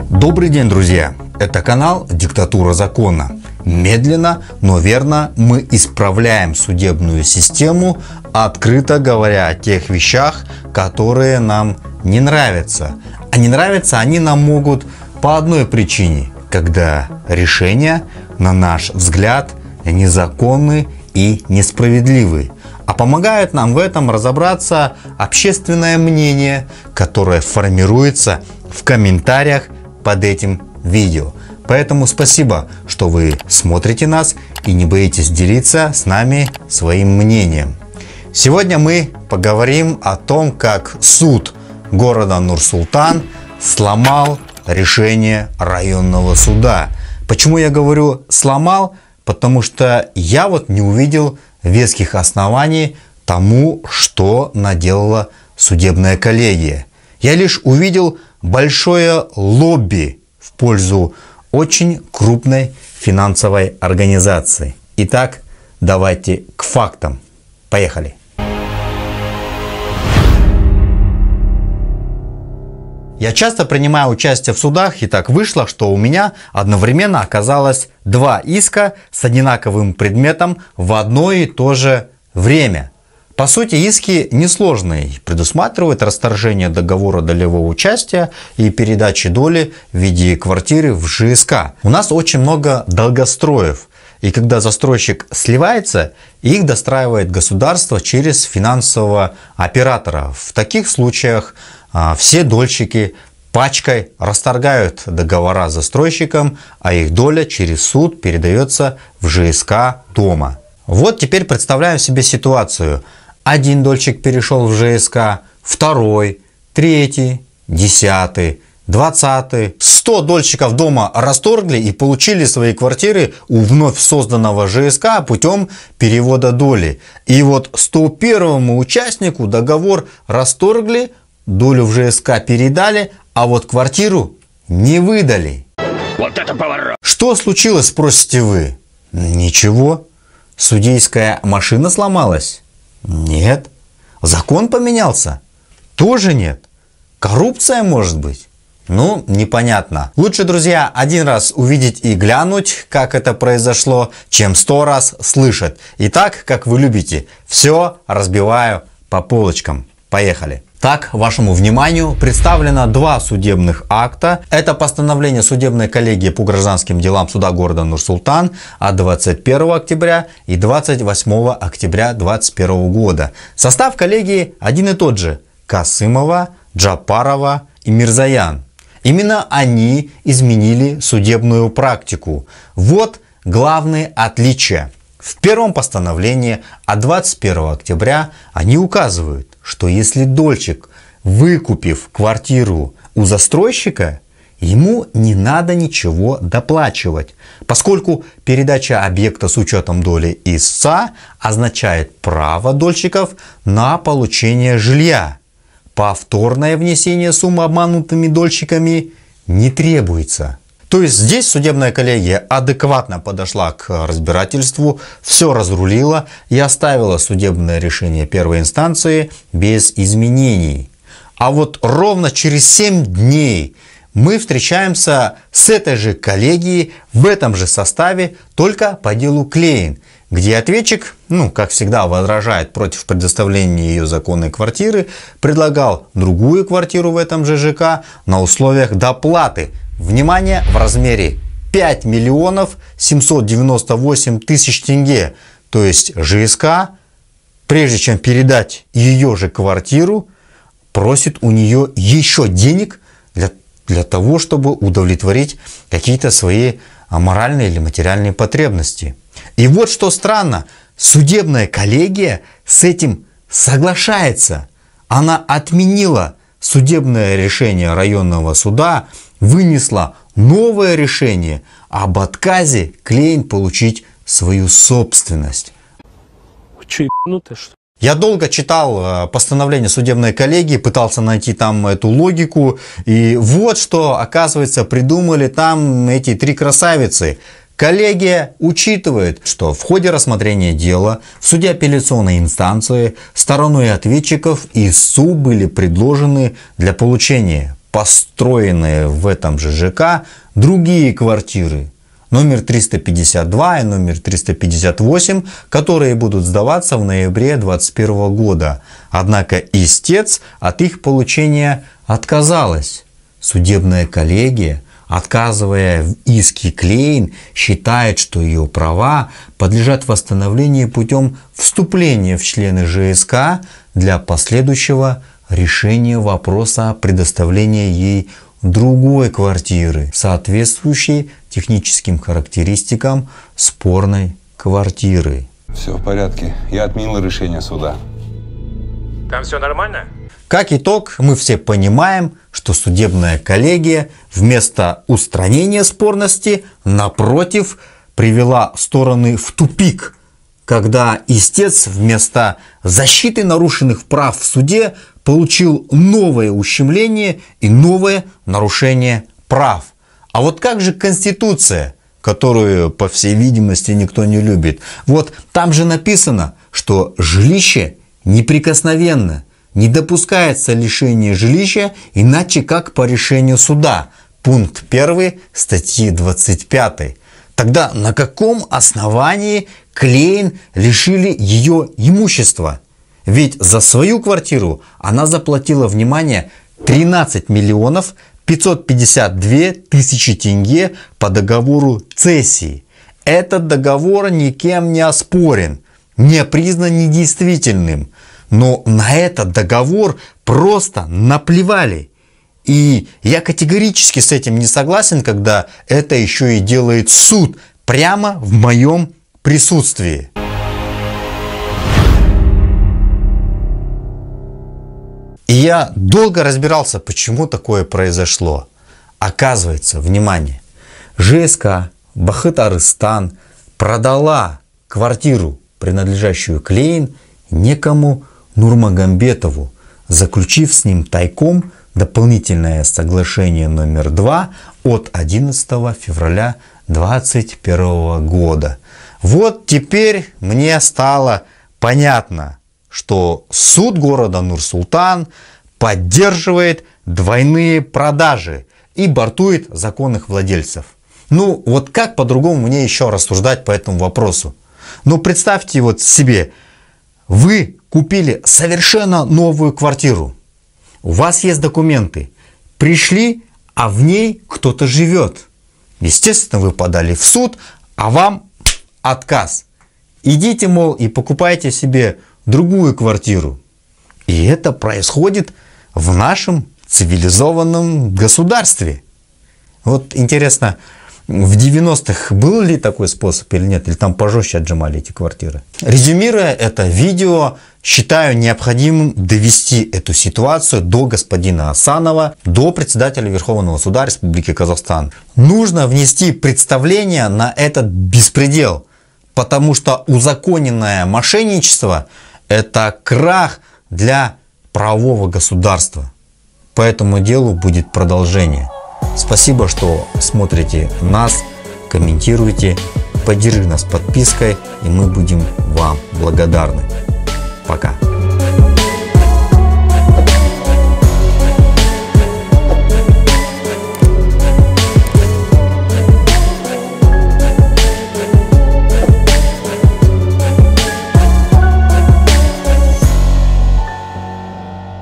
Добрый день, друзья! Это канал «Диктатура закона». Медленно, но верно мы исправляем судебную систему, открыто говоря о тех вещах, которые нам не нравятся. А не нравятся они нам могут по одной причине, когда решения, на наш взгляд, незаконны и несправедливы. А помогает нам в этом разобраться общественное мнение, которое формируется в комментариях под этим видео. Поэтому спасибо, что вы смотрите нас и не боитесь делиться с нами своим мнением. Сегодня мы поговорим о том, как суд города Нур-Султан сломал решение районного суда. Почему я говорю сломал? Потому что я вот не увидел веских оснований тому, что наделала судебная коллегия. Я лишь увидел большое лобби в пользу очень крупной финансовой организации. Итак, давайте к фактам. Поехали. Я часто принимаю участие в судах, и так вышло, что у меня одновременно оказалось два иска с одинаковым предметом в одно и то же время – по сути, иски несложные, предусматривают расторжение договора долевого участия и передачи доли в виде квартиры в ЖСК. У нас очень много долгостроев, и когда застройщик сливается, их достраивает государство через финансового оператора. В таких случаях а, все дольщики пачкой расторгают договора с застройщиком, а их доля через суд передается в ЖСК дома. Вот теперь представляем себе ситуацию – один дольщик перешел в ЖСК, второй, третий, десятый, двадцатый. Сто дольщиков дома расторгли и получили свои квартиры у вновь созданного ЖСК путем перевода доли. И вот 101 участнику договор расторгли, долю в ЖСК передали, а вот квартиру не выдали. Вот это поворот! Что случилось, спросите вы? Ничего. Судейская машина сломалась. Нет. Закон поменялся? Тоже нет. Коррупция может быть? Ну, непонятно. Лучше, друзья, один раз увидеть и глянуть, как это произошло, чем сто раз слышать. И так, как вы любите. Все разбиваю по полочкам. Поехали. Так, вашему вниманию представлено два судебных акта. Это постановление судебной коллегии по гражданским делам суда города Нур-Султан от 21 октября и 28 октября 2021 года. Состав коллегии один и тот же – Касымова, Джапарова и Мирзаян. Именно они изменили судебную практику. Вот главные отличия – в первом постановлении от 21 октября они указывают, что если дольщик, выкупив квартиру у застройщика, ему не надо ничего доплачивать, поскольку передача объекта с учетом доли истца означает право дольщиков на получение жилья. Повторное внесение суммы обманутыми дольщиками не требуется. То есть здесь судебная коллегия адекватно подошла к разбирательству, все разрулила и оставила судебное решение первой инстанции без изменений. А вот ровно через 7 дней мы встречаемся с этой же коллегией в этом же составе, только по делу Клейн, где ответчик, ну, как всегда, возражает против предоставления ее законной квартиры, предлагал другую квартиру в этом же ЖК на условиях доплаты – внимание, в размере 5 миллионов 798 тысяч тенге. То есть ЖСК, прежде чем передать ее же квартиру, просит у нее еще денег для, для того, чтобы удовлетворить какие-то свои а, моральные или материальные потребности. И вот что странно, судебная коллегия с этим соглашается. Она отменила Судебное решение районного суда вынесло новое решение об отказе Клейн получить свою собственность. Вы что, ебанутые, что я долго читал э, постановление судебной коллегии, пытался найти там эту логику. И вот что, оказывается, придумали там эти три красавицы. Коллегия учитывает, что в ходе рассмотрения дела в суде апелляционной инстанции стороной ответчиков и СУ были предложены для получения построенные в этом же ЖК другие квартиры номер 352 и номер 358, которые будут сдаваться в ноябре 2021 года. Однако истец от их получения отказалась. Судебная коллегия – отказывая в иске Клейн, считает, что ее права подлежат восстановлению путем вступления в члены ЖСК для последующего решения вопроса о предоставлении ей другой квартиры, соответствующей техническим характеристикам спорной квартиры. Все в порядке. Я отменил решение суда. Там все нормально? Как итог, мы все понимаем, что судебная коллегия вместо устранения спорности, напротив, привела стороны в тупик, когда истец вместо защиты нарушенных прав в суде получил новое ущемление и новое нарушение прав. А вот как же Конституция, которую, по всей видимости, никто не любит? Вот там же написано, что жилище неприкосновенно – не допускается лишение жилища, иначе как по решению суда. Пункт 1 статьи 25. Тогда на каком основании Клейн лишили ее имущества? Ведь за свою квартиру она заплатила, внимание, 13 миллионов 552 тысячи тенге по договору цессии. Этот договор никем не оспорен, не признан недействительным но на этот договор просто наплевали. И я категорически с этим не согласен, когда это еще и делает суд прямо в моем присутствии. И я долго разбирался, почему такое произошло. Оказывается, внимание, ЖСК Бахытарыстан продала квартиру, принадлежащую Клейн, некому Нурмагомбетову, заключив с ним тайком дополнительное соглашение номер 2 от 11 февраля 2021 года. Вот теперь мне стало понятно, что суд города Нур-Султан поддерживает двойные продажи и бортует законных владельцев. Ну вот как по-другому мне еще рассуждать по этому вопросу? Ну представьте вот себе, вы купили совершенно новую квартиру. У вас есть документы. Пришли, а в ней кто-то живет. Естественно, вы подали в суд, а вам отказ. Идите, мол, и покупайте себе другую квартиру. И это происходит в нашем цивилизованном государстве. Вот интересно, в 90-х был ли такой способ или нет? Или там пожестче отжимали эти квартиры? Резюмируя это видео, считаю необходимым довести эту ситуацию до господина Асанова, до председателя Верховного суда Республики Казахстан. Нужно внести представление на этот беспредел, потому что узаконенное мошенничество – это крах для правового государства. По этому делу будет продолжение. Спасибо, что смотрите нас, комментируйте, поддержи нас подпиской, и мы будем вам благодарны. Пока.